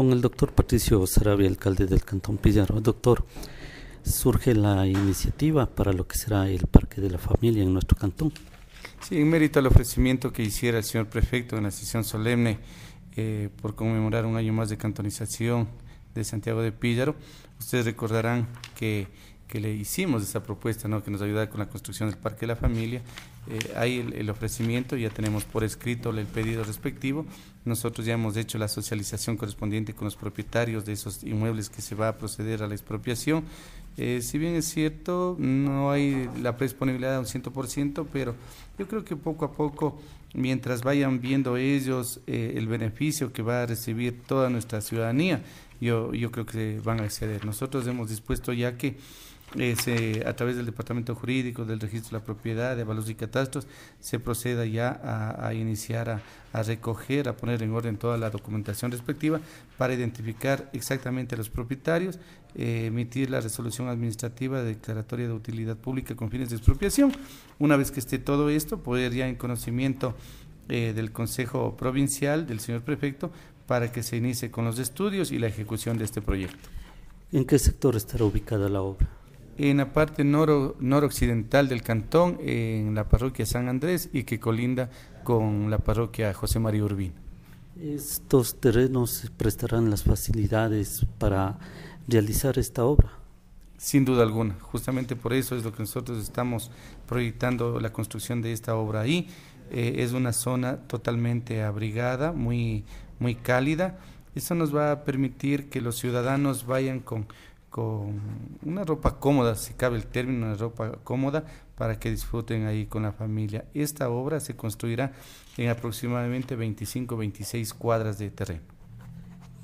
Con el doctor Patricio Sarabia, alcalde del Cantón Pizarro. Doctor, surge la iniciativa para lo que será el Parque de la Familia en nuestro cantón. Sí, en mérito al ofrecimiento que hiciera el señor prefecto en la sesión solemne eh, por conmemorar un año más de cantonización de Santiago de Píllaro, ustedes recordarán que que le hicimos esa propuesta, ¿no? que nos ayudara con la construcción del Parque de la Familia. hay eh, el, ofrecimiento, ya tenemos por escrito el pedido respectivo. Nosotros ya hemos hecho la socialización correspondiente con los propietarios de esos inmuebles que se va a proceder a la expropiación. Eh, si bien es cierto, no hay la predisponibilidad a un ciento, pero yo creo que poco a poco, mientras vayan viendo ellos eh, el beneficio que va a recibir toda nuestra ciudadanía, yo, yo creo que van a acceder. Nosotros hemos dispuesto ya que a través del Departamento Jurídico, del Registro de la Propiedad, de Valores y Catastros, se proceda ya a, iniciar a, recoger, a poner en orden toda la documentación respectiva para identificar exactamente a los propietarios, eh, emitir la resolución administrativa de declaratoria de utilidad pública con fines de expropiación. Una vez que esté todo esto, poder ya en conocimiento eh, del Consejo Provincial, del señor prefecto, para que se inicie con los estudios y la ejecución de este proyecto. ¿En qué sector estará ubicada la obra? en la parte noro, noroccidental del cantón, en la parroquia San Andrés y que colinda con la parroquia José María Urbina. Estos terrenos prestarán las facilidades para realizar esta obra. Sin duda alguna, justamente por eso es lo que nosotros estamos proyectando la construcción de esta obra ahí. Eh, es una zona totalmente abrigada, muy, muy cálida. Eso nos va a permitir que los ciudadanos vayan con, con una ropa cómoda, si cabe el término, una ropa cómoda para que disfruten ahí con la familia. Esta obra se construirá en aproximadamente 25, 26 cuadras de terreno.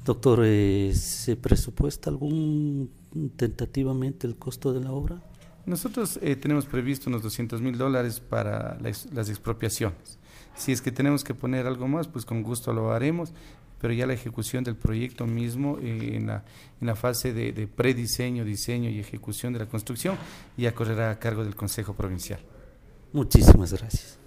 Doctor, eh, ¿se presupuesta algún tentativamente el costo de la obra? Nosotros eh, tenemos previsto unos 200 mil dólares para las, expropiaciones. Si es que tenemos que poner algo más, pues con gusto lo haremos, pero ya la ejecución del proyecto mismo eh, en, la, fase de, de, prediseño, diseño y ejecución de la construcción ya correrá a cargo del Consejo Provincial. Muchísimas gracias.